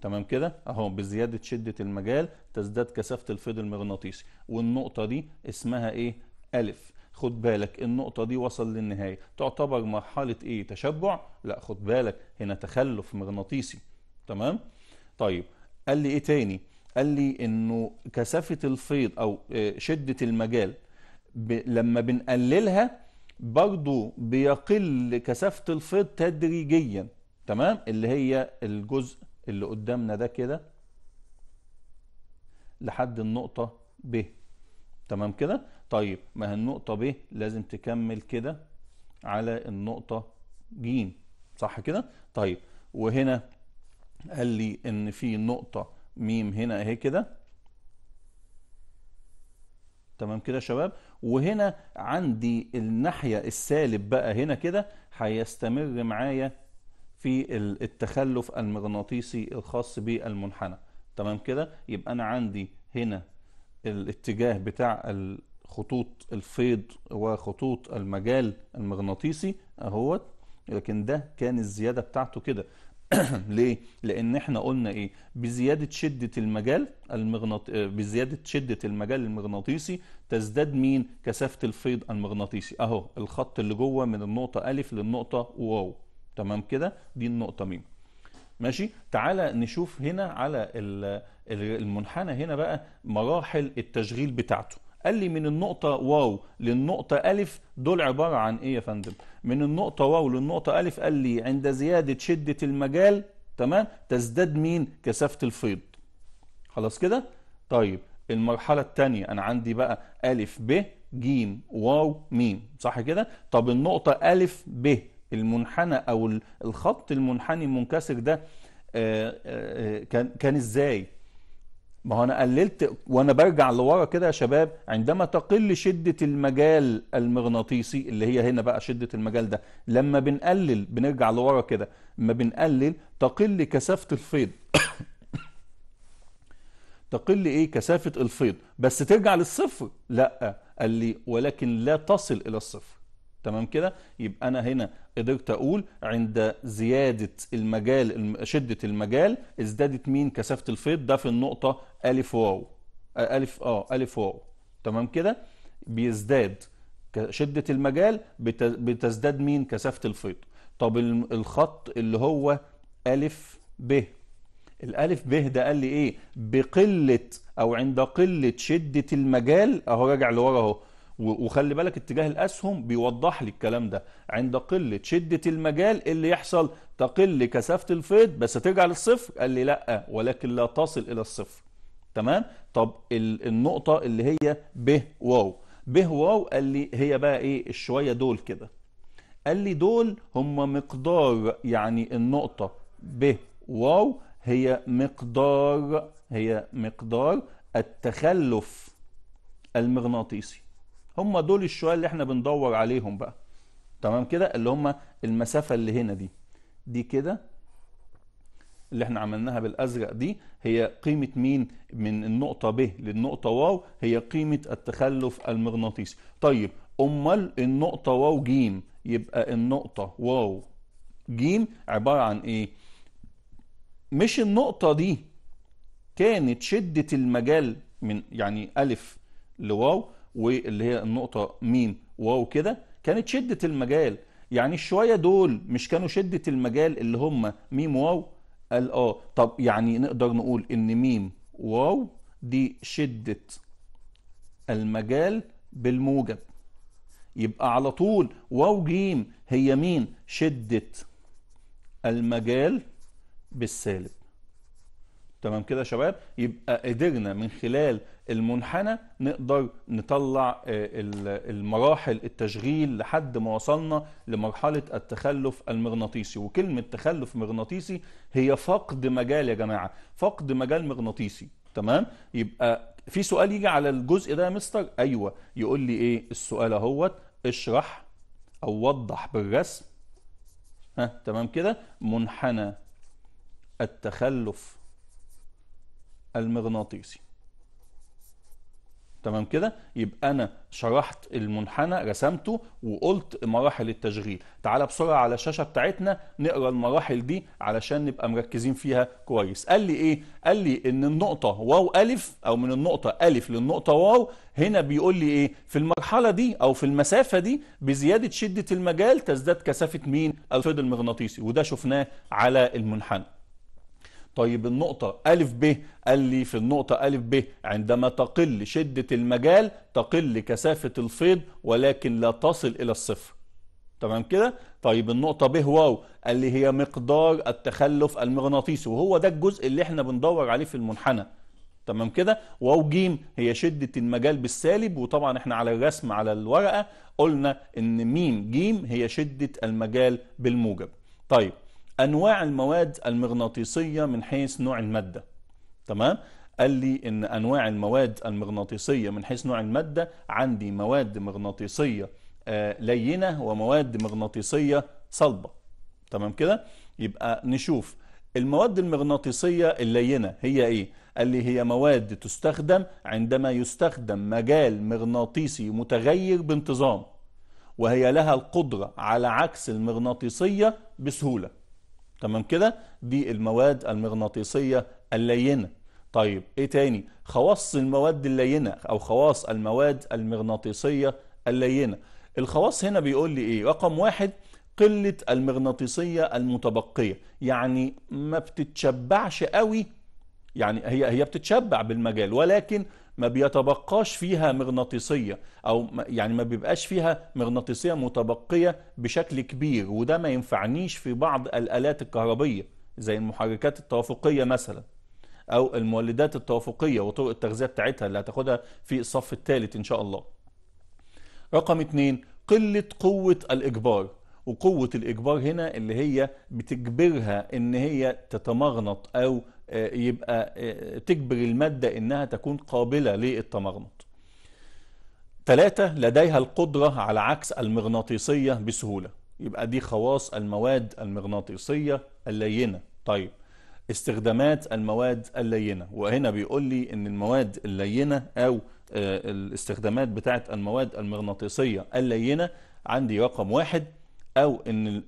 تمام كده اهو بزياده شده المجال تزداد كثافه الفيض المغناطيسي والنقطه دي اسمها ايه الف خد بالك النقطة دي وصل للنهاية تعتبر مرحلة ايه تشبع لا خد بالك هنا تخلف مغناطيسي تمام طيب قال لي ايه تاني قال لي انه كثافة الفيض او آه، شدة المجال ب... لما بنقللها برضو بيقل كثافة الفيض تدريجيا تمام اللي هي الجزء اللي قدامنا ده كده لحد النقطة ب تمام كده طيب ما هي النقطة ب لازم تكمل كده على النقطة ج صح كده طيب وهنا قال لي ان في نقطة م هنا اهي كده تمام كده يا شباب وهنا عندي الناحية السالب بقى هنا كده هيستمر معايا في التخلف المغناطيسي الخاص بالمنحنى تمام كده يبقى أنا عندي هنا الاتجاه بتاع خطوط الفيض وخطوط المجال المغناطيسي اهوت لكن ده كان الزيادة بتاعته كده [clears throat] ليه؟ لأن احنا قلنا إيه؟ بزيادة شدة المجال المغناط... بزيادة شدة المجال المغناطيسي تزداد مين؟ كثافة الفيض المغناطيسي، أهو الخط اللي جوه من النقطة ألف للنقطة واو، تمام كده؟ دي النقطة ميم. ماشي؟ تعالى نشوف هنا على المنحنى هنا بقى مراحل التشغيل بتاعته. قال لي من النقطة واو للنقطة ألف دول عبارة عن إيه يا فندم من النقطة واو للنقطة ألف قال لي عند زيادة شدة المجال تمام تزداد مين كثافة الفيض خلاص كده طيب المرحلة الثانية أنا عندي بقى ألف ب ج واو ميم صح كده طب النقطة ألف ب المنحنى أو الخط المنحني المنكسر ده آه، آه، آه، كان كان إزاي ما هو انا قللت وانا برجع لورا كده يا شباب عندما تقل شده المجال المغناطيسي اللي هي هنا بقى شده المجال ده لما بنقلل بنرجع لورا كده لما بنقلل تقل كثافه الفيض [coughs] تقل ايه كثافه الفيض بس ترجع للصفر لا قال لي ولكن لا تصل الى الصفر تمام كده يبقى انا هنا قدرت اقول عند زياده المجال شده المجال ازدادت مين كثافه الفيض ده في النقطه الف واو الف اه الف واو تمام كده بيزداد شده المجال بتزداد مين كثافه الفيض طب الخط اللي هو الف ب الالف ب ده قال لي ايه بقله او عند قله شده المجال اهو راجع لورا اهو وخلي بالك اتجاه الاسهم بيوضح لي الكلام ده عند قله شده المجال اللي يحصل تقل كثافه الفيض بس ترجع للصفر قال لي لا ولكن لا تصل الى الصفر تمام طب النقطه اللي هي ب واو ب واو قال لي هي بقى ايه الشويه دول كده قال لي دول هم مقدار يعني النقطه ب واو هي مقدار هي مقدار التخلف المغناطيسي هم دول الشوية اللي احنا بندور عليهم بقى تمام كده اللي هم المسافة اللي هنا دي دي كده اللي احنا عملناها بالازرق دي هي قيمة مين من النقطة ب للنقطة واو هي قيمة التخلف المغناطيسي طيب امال النقطة واو جيم يبقى النقطة واو جيم عبارة عن ايه مش النقطة دي كانت شدة المجال من يعني ألف لواو واللي هي النقطه ميم واو كده كانت شده المجال يعني الشويه دول مش كانوا شده المجال اللي هم ميم واو قال اه طب يعني نقدر نقول ان ميم واو دي شده المجال بالموجب يبقى على طول واو جيم هي مين شده المجال بالسالب تمام كده يا شباب يبقى قدرنا من خلال المنحنى نقدر نطلع آه، المراحل التشغيل لحد ما وصلنا لمرحلة التخلف المغناطيسي وكلمة تخلف مغناطيسي هي فقد مجال يا جماعة فقد مجال مغناطيسي تمام يبقى في سؤال يجي على الجزء ده يا مستر ايوه يقول لي ايه السؤال اهوت اشرح او وضح بالرسم ها تمام كده منحنى التخلف المغناطيسي تمام كده يبقى انا شرحت المنحنى رسمته وقلت مراحل التشغيل تعال بسرعه على الشاشه بتاعتنا نقرا المراحل دي علشان نبقى مركزين فيها كويس قال لي ايه قال لي ان النقطه واو الف او من النقطه الف للنقطه واو هنا بيقول لي ايه في المرحله دي او في المسافه دي بزياده شده المجال تزداد كثافه مين الفيض المغناطيسي وده شفناه على المنحنى طيب النقطة ألف ب قال لي في النقطة ألف ب عندما تقل شدة المجال تقل كثافة الفيض ولكن لا تصل إلى الصفر تمام كده طيب النقطة ب واو قال لي هي مقدار التخلف المغناطيسي وهو ده الجزء اللي احنا بندور عليه في المنحنى تمام كده واو جيم هي شدة المجال بالسالب وطبعا احنا على الرسم على الورقة قلنا ان ميم جيم هي شدة المجال بالموجب طيب انواع المواد المغناطيسيه من حيث نوع الماده تمام قال لي ان انواع المواد المغناطيسيه من حيث نوع الماده عندي مواد مغناطيسيه آه، لينه ومواد مغناطيسيه صلبه تمام كده يبقى نشوف المواد المغناطيسيه اللينه هي ايه قال لي هي مواد تستخدم عندما يستخدم مجال مغناطيسي متغير بانتظام وهي لها القدره على عكس المغناطيسيه بسهوله تمام كده دي المواد المغناطيسية اللينة طيب ايه تاني خواص المواد اللينة او خواص المواد المغناطيسية اللينة الخواص هنا بيقول لي ايه رقم واحد قلة المغناطيسية المتبقية يعني ما بتتشبعش قوي يعني هي هي بتتشبع بالمجال ولكن ما بيتبقاش فيها مغناطيسية أو يعني ما بيبقاش فيها مغناطيسية متبقية بشكل كبير وده ما ينفعنيش في بعض الآلات الكهربية زي المحركات التوافقية مثلا أو المولدات التوافقية وطرق التغذية بتاعتها اللي هتاخدها في الصف الثالث إن شاء الله رقم اتنين قلة قوة الإجبار وقوة الإجبار هنا اللي هي بتجبرها إن هي تتمغنط أو آه، يبقى آه، تجبر المادة إنها تكون قابلة للتمغنط ثلاثة لديها القدرة على عكس المغناطيسية بسهولة يبقى دي خواص المواد المغناطيسية اللينة طيب استخدامات المواد اللينة وهنا بيقول لي ان المواد اللينة او آه، الاستخدامات بتاعت المواد المغناطيسية اللينة عندي رقم واحد او ان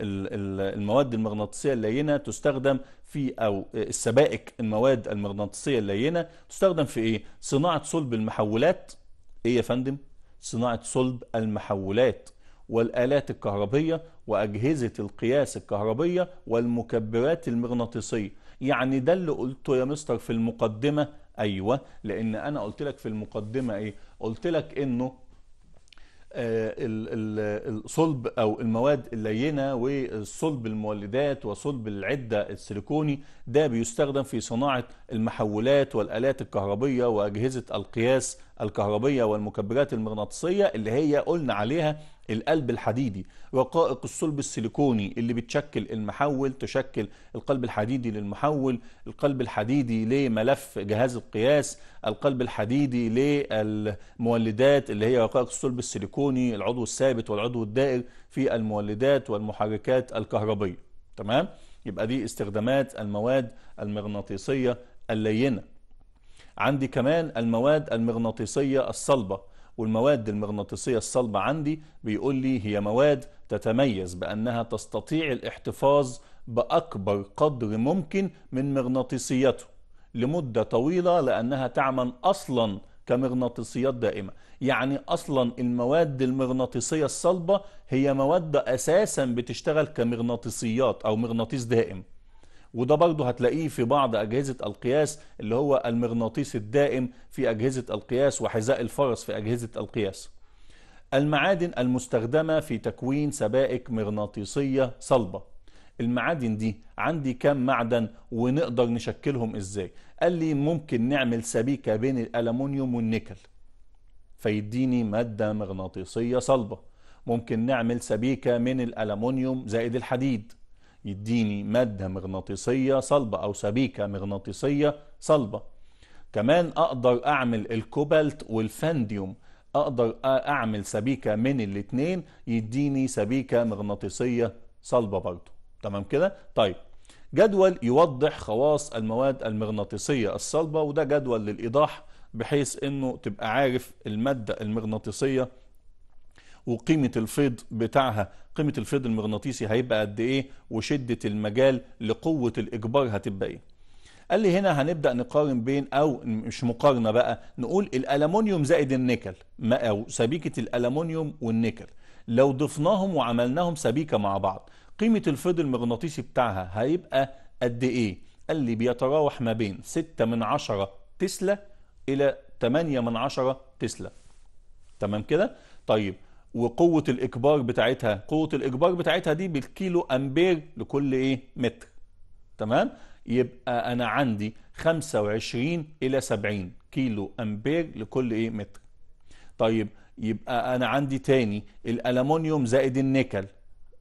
المواد المغناطيسيه اللينه تستخدم في او السبائك المواد المغناطيسيه اللينه تستخدم في ايه صناعه صلب المحولات ايه يا فندم صناعه صلب المحولات والآلات الكهربية وأجهزة القياس الكهربية والمكبرات المغناطيسية يعني ده اللي قلته يا مستر في المقدمة أيوة لأن أنا قلت لك في المقدمة إيه قلت لك إنه آه، الصلب او المواد اللينه وصلب المولدات وصلب العده السيليكوني ده بيستخدم في صناعه المحولات والالات الكهربيه واجهزه القياس الكهربيه والمكبرات المغناطيسيه اللي هي قلنا عليها القلب الحديدي وقائق الصلب السيليكوني اللي بتشكل المحول تشكل القلب الحديدي للمحول القلب الحديدي لملف جهاز القياس القلب الحديدي للمولدات اللي هي وقائق الصلب السيليكوني العضو الثابت والعضو الدائر في المولدات والمحركات الكهربية تمام يبقى دي استخدامات المواد المغناطيسية اللينة عندي كمان المواد المغناطيسية الصلبة والمواد المغناطيسية الصلبة عندي بيقول لي هي مواد تتميز بأنها تستطيع الاحتفاظ بأكبر قدر ممكن من مغناطيسيته لمدة طويلة لأنها تعمل أصلا كمغناطيسيات دائمة يعني أصلا المواد المغناطيسية الصلبة هي مواد أساسا بتشتغل كمغناطيسيات أو مغناطيس دائم وده برضه هتلاقيه في بعض أجهزة القياس اللي هو المغناطيس الدائم في أجهزة القياس وحذاء الفرس في أجهزة القياس المعادن المستخدمة في تكوين سبائك مغناطيسية صلبة المعادن دي عندي كم معدن ونقدر نشكلهم ازاي قال لي ممكن نعمل سبيكة بين الألمونيوم والنيكل فيديني مادة مغناطيسية صلبة ممكن نعمل سبيكة من الألمونيوم زائد الحديد يديني مادة مغناطيسية صلبة أو سبيكة مغناطيسية صلبة كمان أقدر أعمل الكوبالت والفانديوم أقدر أعمل سبيكة من الاتنين يديني سبيكة مغناطيسية صلبة برضو تمام كده؟ طيب جدول يوضح خواص المواد المغناطيسية الصلبة وده جدول للإيضاح بحيث انه تبقى عارف المادة المغناطيسية وقيمه الفيض بتاعها قيمه الفيض المغناطيسي هيبقى قد ايه وشده المجال لقوه الاجبار هتبقى ايه قال لي هنا هنبدا نقارن بين او مش مقارنه بقى نقول الألمونيوم زائد النيكل او سبيكه الألمونيوم والنيكل لو ضفناهم وعملناهم سبيكه مع بعض قيمه الفيض المغناطيسي بتاعها هيبقى قد ايه قال لي بيتراوح ما بين 6 من 10 تسلا الى 8 من 10 تسلا تمام كده طيب وقوة الإكبار بتاعتها قوة الإكبار بتاعتها دي بالكيلو أمبير لكل إيه متر تمام يبقى أنا عندي 25 إلى 70 كيلو أمبير لكل إيه متر طيب يبقى أنا عندي تاني الألمونيوم زائد النيكل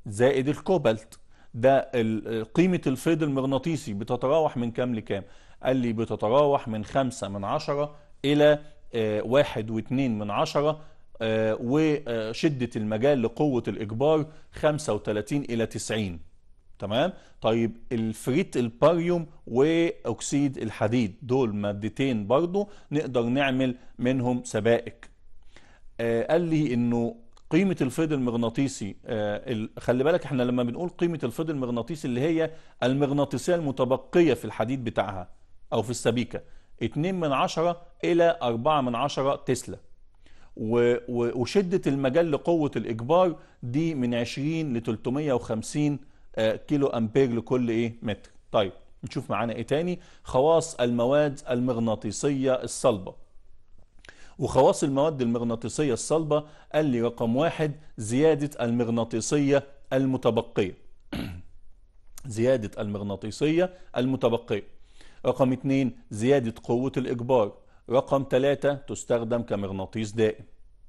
زائد الكوبالت ده قيمة الفيض المغناطيسي بتتراوح من كام لكام قال لي بتتراوح من 5 من 10 إلى آه، واحد واتنين من عشرة آه، وشدة المجال لقوة الإجبار 35 إلى 90 تمام طيب الفريت الباريوم وأكسيد الحديد دول مادتين برضو نقدر نعمل منهم سبائك آه، قال لي إنه قيمة الفيض المغناطيسي آه، خلي بالك احنا لما بنقول قيمة الفيض المغناطيسي اللي هي المغناطيسية المتبقية في الحديد بتاعها أو في السبيكة 2 من 10 إلى 4 من 10 تسلا وشدة المجال لقوة الإجبار دي من 20 ل 350 آه، كيلو أمبير لكل إيه متر طيب نشوف معانا إيه تاني خواص المواد المغناطيسية الصلبة وخواص المواد المغناطيسية الصلبة قال لي رقم واحد زيادة المغناطيسية المتبقية [clears throat] زيادة المغناطيسية المتبقية رقم اتنين زيادة قوة الإجبار رقم ثلاثة تستخدم كمغناطيس دائم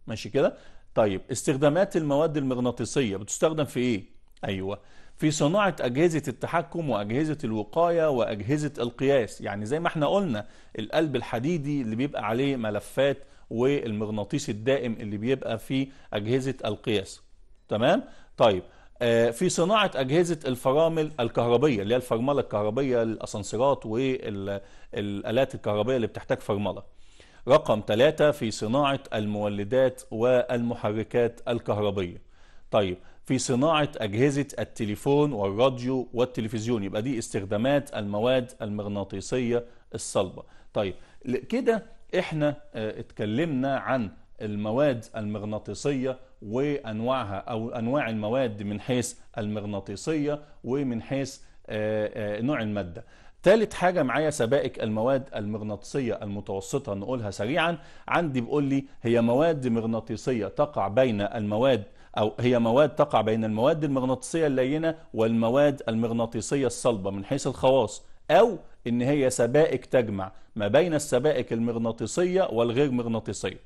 ماشي كده طيب استخدامات المواد المغناطيسية بتستخدم في ايه ايوه في صناعة أجهزة التحكم وأجهزة الوقاية وأجهزة القياس يعني زي ما احنا قلنا القلب الحديدي اللي بيبقى عليه ملفات والمغناطيس الدائم اللي بيبقى في أجهزة القياس تمام طيب آه، في صناعة أجهزة الفرامل الكهربية اللي هي الفرملة الكهربية الأسانسيرات والآلات الكهربية اللي بتحتاج فرملة رقم ثلاثة في صناعة المولدات والمحركات الكهربية طيب في صناعة أجهزة التليفون والراديو والتلفزيون يبقى دي استخدامات المواد المغناطيسية الصلبة طيب كده احنا آه، اتكلمنا عن المواد المغناطيسية وأنواعها أو أنواع المواد من حيث المغناطيسية ومن حيث آه، آه، نوع المادة ثالث حاجة معايا سبائك المواد المغناطيسية المتوسطة نقولها سريعا عندي بيقول لي هي مواد مغناطيسية تقع بين المواد أو هي مواد تقع بين المواد المغناطيسية اللينة والمواد المغناطيسية الصلبة من حيث الخواص أو إن هي سبائك تجمع ما بين السبائك المغناطيسية والغير مغناطيسية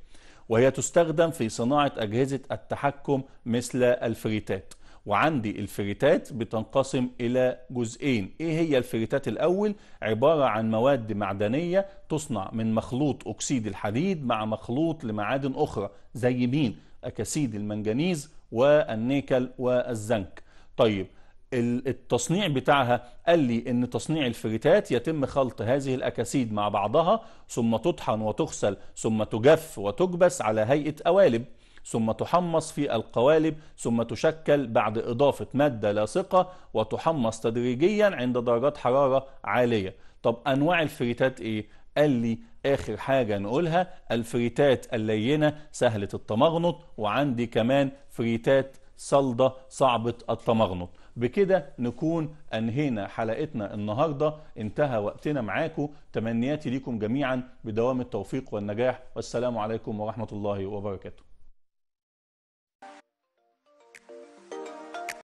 وهي تستخدم في صناعة أجهزة التحكم مثل الفريتات وعندي الفريتات بتنقسم إلى جزئين إيه هي الفريتات الأول؟ عبارة عن مواد معدنية تصنع من مخلوط أكسيد الحديد مع مخلوط لمعادن أخرى زي مين؟ أكسيد المنجنيز والنيكل والزنك طيب التصنيع بتاعها قال لي ان تصنيع الفريتات يتم خلط هذه الاكاسيد مع بعضها ثم تطحن وتغسل ثم تجف وتكبس على هيئه قوالب ثم تحمص في القوالب ثم تشكل بعد اضافه ماده لاصقه وتحمص تدريجيا عند درجات حراره عاليه طب انواع الفريتات ايه قال لي اخر حاجه نقولها الفريتات اللينه سهله التمغنط وعندي كمان فريتات صلده صعبه التمغنط بكده نكون انهينا حلقتنا النهارده انتهى وقتنا معاكم تمنياتي ليكم جميعا بدوام التوفيق والنجاح والسلام عليكم ورحمه الله وبركاته